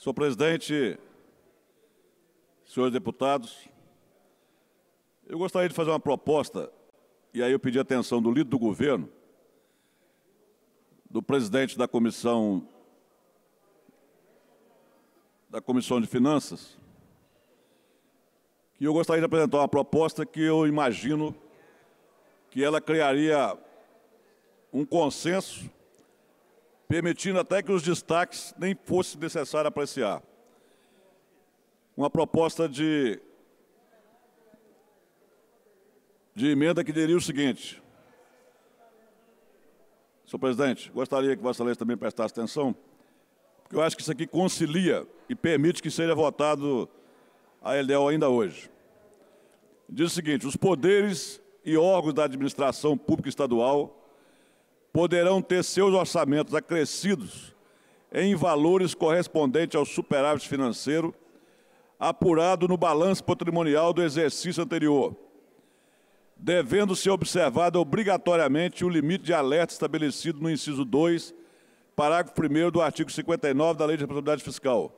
Senhor presidente, senhores deputados, eu gostaria de fazer uma proposta, e aí eu pedi a atenção do líder do governo, do presidente da comissão da Comissão de Finanças, que eu gostaria de apresentar uma proposta que eu imagino que ela criaria um consenso permitindo até que os destaques nem fosse necessário apreciar. Uma proposta de, de emenda que diria o seguinte. Senhor presidente, gostaria que Vossa Excelência também prestasse atenção, porque eu acho que isso aqui concilia e permite que seja votado a LDO ainda hoje. Diz o seguinte: os poderes e órgãos da administração pública estadual poderão ter seus orçamentos acrescidos em valores correspondentes ao superávit financeiro apurado no balanço patrimonial do exercício anterior, devendo ser observado obrigatoriamente o limite de alerta estabelecido no inciso 2, parágrafo 1 do artigo 59 da Lei de Responsabilidade Fiscal,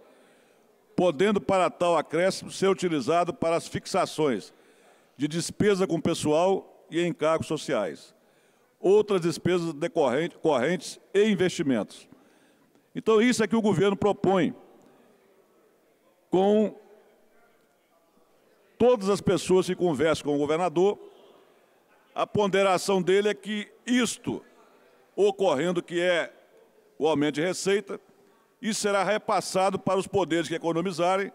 podendo para tal acréscimo ser utilizado para as fixações de despesa com pessoal e encargos sociais outras despesas decorrentes e investimentos. Então, isso é que o governo propõe com todas as pessoas que conversam com o governador, a ponderação dele é que isto, ocorrendo que é o aumento de receita, isso será repassado para os poderes que economizarem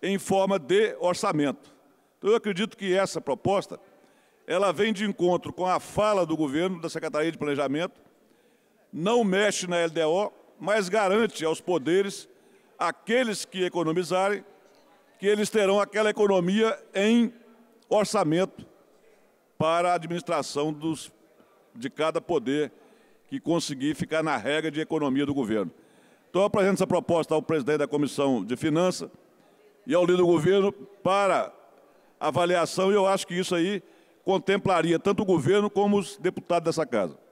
em forma de orçamento. Então, eu acredito que essa proposta ela vem de encontro com a fala do governo, da Secretaria de Planejamento, não mexe na LDO, mas garante aos poderes, aqueles que economizarem, que eles terão aquela economia em orçamento para a administração dos, de cada poder que conseguir ficar na regra de economia do governo. Então, eu apresento essa proposta ao presidente da Comissão de Finanças e ao líder do governo para avaliação, e eu acho que isso aí contemplaria tanto o governo como os deputados dessa casa.